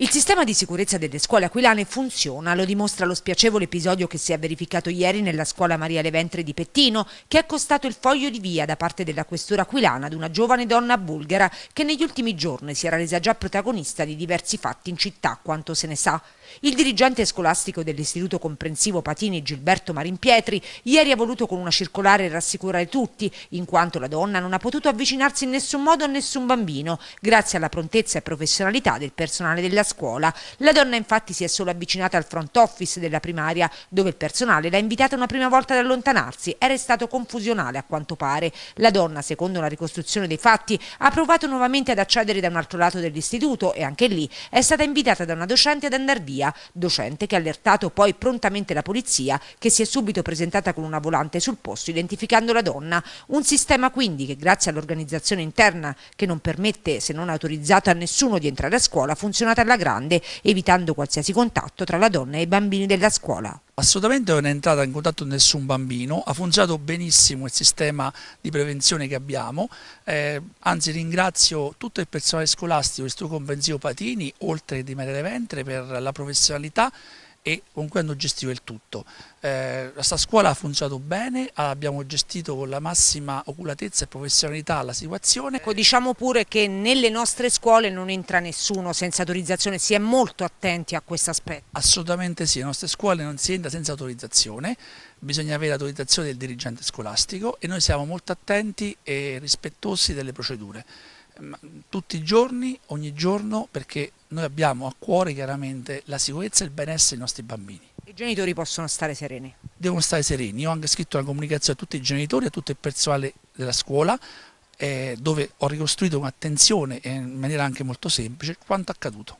Il sistema di sicurezza delle scuole aquilane funziona, lo dimostra lo spiacevole episodio che si è verificato ieri nella scuola Maria Leventre di Pettino, che ha costato il foglio di via da parte della questura aquilana ad una giovane donna bulgara che negli ultimi giorni si era resa già protagonista di diversi fatti in città, quanto se ne sa. Il dirigente scolastico dell'istituto comprensivo Patini Gilberto Marimpietri ieri ha voluto con una circolare rassicurare tutti, in quanto la donna non ha potuto avvicinarsi in nessun modo a nessun bambino, grazie alla prontezza e professionalità del personale della scuola. La donna infatti si è solo avvicinata al front office della primaria, dove il personale l'ha invitata una prima volta ad allontanarsi. Era stato confusionale a quanto pare. La donna, secondo una ricostruzione dei fatti, ha provato nuovamente ad accedere da un altro lato dell'istituto e anche lì è stata invitata da una docente ad andare via, docente che ha allertato poi prontamente la polizia che si è subito presentata con una volante sul posto identificando la donna. Un sistema quindi che grazie all'organizzazione interna che non permette se non autorizzato a nessuno di entrare a scuola ha funzionato alla grande, evitando qualsiasi contatto tra la donna e i bambini della scuola. Assolutamente non è entrata in contatto con nessun bambino, ha funzionato benissimo il sistema di prevenzione che abbiamo, eh, anzi ringrazio tutto il personale scolastico, il suo convenzio Patini, oltre che di Maria Ventre, per la professionalità e comunque hanno gestito il tutto. Eh, la scuola ha funzionato bene, abbiamo gestito con la massima oculatezza e professionalità la situazione. Ecco, diciamo pure che nelle nostre scuole non entra nessuno senza autorizzazione, si è molto attenti a questo aspetto. Assolutamente sì, nelle nostre scuole non si entra senza autorizzazione, bisogna avere l'autorizzazione del dirigente scolastico e noi siamo molto attenti e rispettosi delle procedure tutti i giorni, ogni giorno, perché noi abbiamo a cuore chiaramente la sicurezza e il benessere dei nostri bambini. I genitori possono stare sereni? Devono stare sereni. Io ho anche scritto una comunicazione a tutti i genitori, a tutto il personale della scuola, eh, dove ho ricostruito con attenzione e eh, in maniera anche molto semplice quanto accaduto.